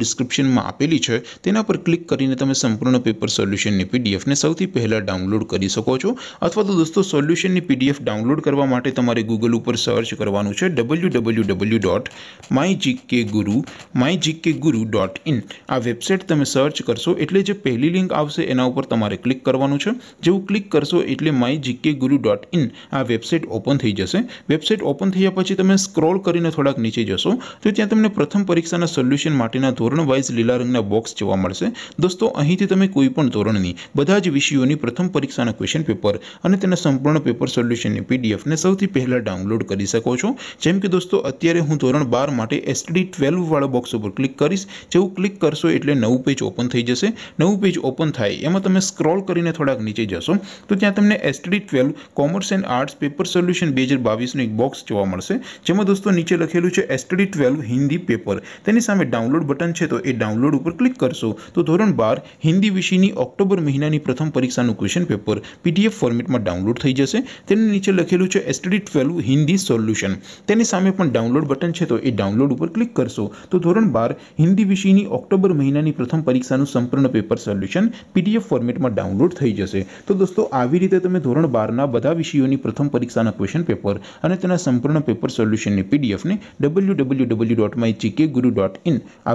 description માં આપેલી છે તેના પર ક્લિક કરીને તમે સંપૂર્ણ પેપર સોલ્યુશન ની પીડીએફ ને સૌથી પહેલા ડાઉનલોડ કરી શકો છો અથવા તો દોસ્તો સોલ્યુશન ની પીડીએફ ડાઉનલોડ કરવા માટે તમારે Google ઉપર સર્ચ કરવાનું છે www.mygkguru mygkguru.in આ વેબસાઈટ તમે સર્ચ કરશો એટલે જે પહેલી લિંક આવશે એના ઉપર તમારે ક્લિક કરવાનું છે જેવું ક્લિક કરશો એટલે mygkguru.in આ વેબસાઈટ ઓપન થઈ જશે વેબસાઈટ ઓપન થઈયા પછી તમે સ્ક્રોલ કરીને થોડક નીચે જશો તો ત્યાં તમને પ્રથમ પરીક્ષા નું સોલ્યુશન મળી તો ઔરણો બાયસ લિલા રંગના બોક્સ જોવા મળશે દોસ્તો અહીંથી તમે કોઈપણ ધોરણની બધા જ વિષયોની પ્રથમ પરીક્ષાના ક્વેશ્ચન પેપર અને તેના સંપૂર્ણ પેપર સોલ્યુશનની પીડીએફ ને સૌથી પહેલા ડાઉનલોડ કરી શકો છો જેમ કે દોસ્તો અત્યારે હું ધોરણ 12 માટે STD 12 વાળો બોક્સ ઉપર ક્લિક કરીશ જે હું ક્લિક કરશો એટલે નવું પેજ ઓપન થઈ જશે નવું પેજ ઓપન થાય એમાં તમે સ્ક્રોલ કરીને થોડાક નીચે જશો તો ત્યાં તમને STD 12 commerce and arts paper solution 2022 નો એક બોક્સ જોવા મળશે જેમાં દોસ્તો નીચે લખેલું છે STD 12 હિન્દી પેપર તેની સામે ડાઉનલોડ છે તો એ ડાઉનલોડ ઉપર ક્લિક કરશો તો ધોરણ 12 હિન્દી વિષયની ઓક્ટોબર મહિનાની પ્રથમ પરીક્ષાનું ક્વેશ્ચન પેપર પીડીએફ ફોર્મેટમાં ડાઉનલોડ થઈ જશે તેની નીચે લખેલું છે STD 12 હિન્દી સોલ્યુશન તેની સામે પણ ડાઉનલોડ બટન છે તો એ ડાઉનલોડ ઉપર ક્લિક કરશો તો ધોરણ 12 હિન્દી વિષયની ઓક્ટોબર મહિનાની પ્રથમ પરીક્ષાનું સંપૂર્ણ પેપર સોલ્યુશન પીડીએફ ફોર્મેટમાં ડાઉનલોડ થઈ જશે તો દોસ્તો આવી રીતે તમે ધોરણ 12 ના બધા વિષયોની પ્રથમ પરીક્ષાના ક્વેશ્ચન પેપર અને તેના સંપૂર્ણ પેપર સોલ્યુશનની પીડીએફ ને www.mygkguru.in આ